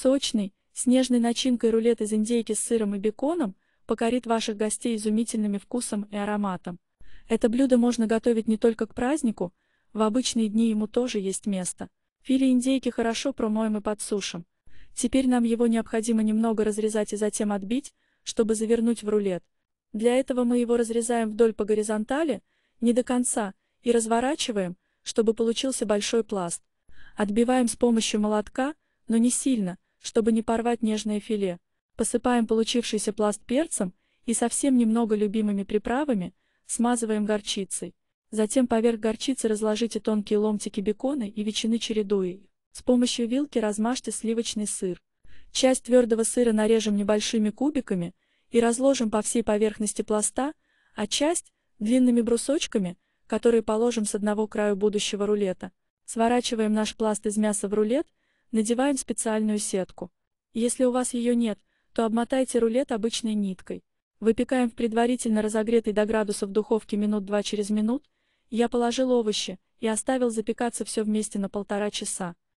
Сочный, снежный начинкой рулет из индейки с сыром и беконом покорит ваших гостей изумительными вкусом и ароматом. Это блюдо можно готовить не только к празднику, в обычные дни ему тоже есть место. Филе индейки хорошо промоем и подсушим. Теперь нам его необходимо немного разрезать и затем отбить, чтобы завернуть в рулет. Для этого мы его разрезаем вдоль по горизонтали, не до конца, и разворачиваем, чтобы получился большой пласт. Отбиваем с помощью молотка, но не сильно, чтобы не порвать нежное филе. Посыпаем получившийся пласт перцем и совсем немного любимыми приправами, смазываем горчицей. Затем поверх горчицы разложите тонкие ломтики бекона и ветчины чередуя их. С помощью вилки размажьте сливочный сыр. Часть твердого сыра нарежем небольшими кубиками и разложим по всей поверхности пласта, а часть – длинными брусочками, которые положим с одного краю будущего рулета. Сворачиваем наш пласт из мяса в рулет Надеваем специальную сетку. Если у вас ее нет, то обмотайте рулет обычной ниткой. Выпекаем в предварительно разогретой до градусов духовке минут 2 через минут. Я положил овощи и оставил запекаться все вместе на полтора часа.